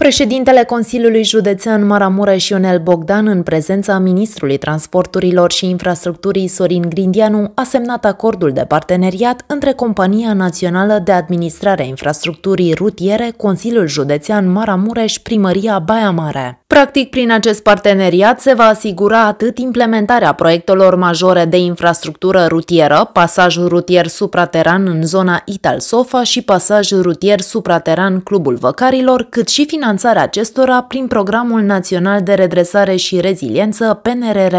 Președintele Consiliului Județean Maramureș Ionel Bogdan, în prezența ministrului transporturilor și infrastructurii Sorin Grindianu, a semnat acordul de parteneriat între Compania Națională de Administrare a Infrastructurii Rutiere, Consiliul Județean Maramureș, Primăria Baia Mare. Practic, prin acest parteneriat se va asigura atât implementarea proiectelor majore de infrastructură rutieră, pasaj rutier suprateran în zona Ital Sofa și pasaj rutier suprateran Clubul Văcarilor, cât și finanțarea finanțarea acestora prin Programul Național de Redresare și Reziliență, PNRR.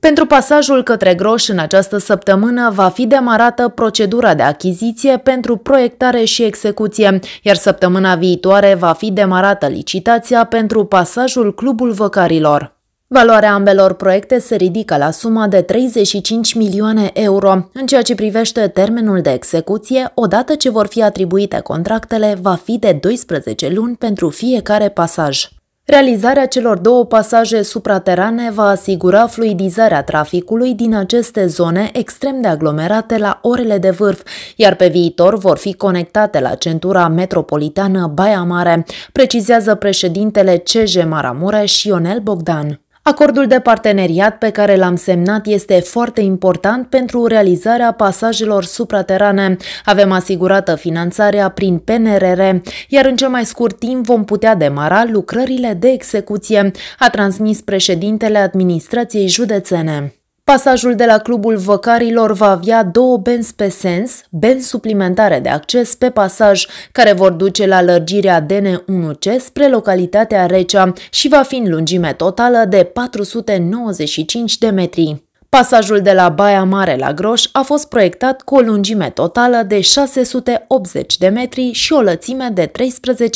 Pentru pasajul către Groș în această săptămână va fi demarată procedura de achiziție pentru proiectare și execuție, iar săptămâna viitoare va fi demarată licitația pentru pasajul Clubul Văcarilor. Valoarea ambelor proiecte se ridică la suma de 35 milioane euro. În ceea ce privește termenul de execuție, odată ce vor fi atribuite contractele, va fi de 12 luni pentru fiecare pasaj. Realizarea celor două pasaje supraterane va asigura fluidizarea traficului din aceste zone extrem de aglomerate la orele de vârf, iar pe viitor vor fi conectate la centura metropolitană Baia Mare, precizează președintele CJ Maramureș Ionel Bogdan. Acordul de parteneriat pe care l-am semnat este foarte important pentru realizarea pasajelor supraterane. Avem asigurată finanțarea prin PNRR, iar în cel mai scurt timp vom putea demara lucrările de execuție, a transmis președintele administrației județene. Pasajul de la Clubul Văcarilor va avea două benzi pe sens, benzi suplimentare de acces pe pasaj, care vor duce la lărgirea DN1C spre localitatea Recea și va fi în lungime totală de 495 de metri. Pasajul de la Baia Mare la Groș a fost proiectat cu o lungime totală de 680 de metri și o lățime de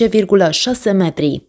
13,6 metri.